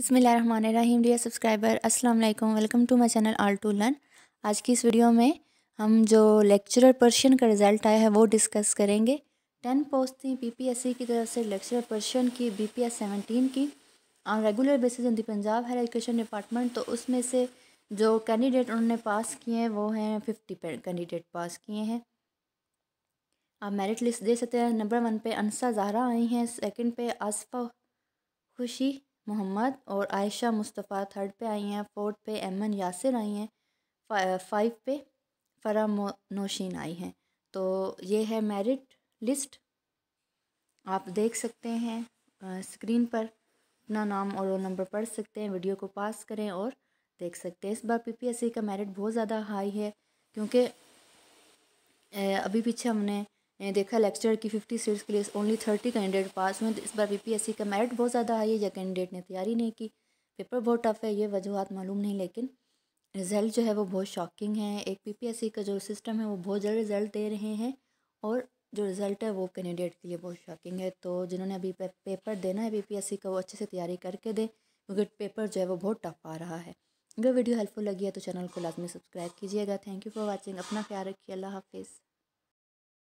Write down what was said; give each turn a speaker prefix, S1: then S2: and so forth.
S1: बसमिल dear subscriber अस्सलाम वालेकुम welcome to my channel all to learn आज की इस वीडियो में हम जो लेक्चरर पर्शियन का रिज़ल्ट आया है वो डिस्कस करेंगे टेन पोस्ट थी बीपीएससी की तरफ से लेक्चरर पर्शियन की बीपीएस सेवनटीन की on regular basis in the Punjab higher education department तो उसमें से जो कैंडिडेट उन्होंने पास किए हैं वो हैं फिफ्टी कैंडिडेट पास किए हैं आप मेरिट लिस्ट दे सकते हैं नंबर वन पे अनसा जहरा आई हैं सेकंड पे आसफा खुशी मोहम्मद और आयशा मुस्तफ़ा थर्ड पे आई हैं फोर्थ पे एमन यासिर आई हैं फाइव पे फरा नौशीन आई हैं तो ये है मेरिट लिस्ट आप देख सकते हैं स्क्रीन पर अपना नाम और रोल नंबर पढ़ सकते हैं वीडियो को पास करें और देख सकते हैं इस बार पीपीएससी का मेरिट बहुत ज़्यादा हाई है क्योंकि अभी पीछे हमने देखा लेक्चर की फिफ्टी सीट्स के लिए ओनली थर्टी कैंडिडेट पास हुए तो इस बार बीपीएससी का मेरिट बहुत ज़्यादा आई है या कैंडिडेट ने तैयारी नहीं की पेपर बहुत टफ है ये वजूहत मालूम नहीं लेकिन रिज़ल्ट जो है वो बहुत शॉकिंग है एक पीपीएससी का जो सिस्टम है वो बहुत जल्द रिज़ल्ट दे रहे हैं और जो रिज़ल्ट है वो कैंडिडेट के लिए बहुत शॉकिंग है तो जिन्होंने अभी पेपर देना है पीपीएससी का वो अच्छे से तैयारी करके दें क्योंकि पेपर जो है वो बहुत टफ आ रहा है अगर वीडियो हेल्पफुल लगी है तो चैनल को लाजमी सब्सक्राइब कीजिएगा थैंक यू फॉर वॉचिंग अपना ख्याल रखिए अल्लाह हाफिज़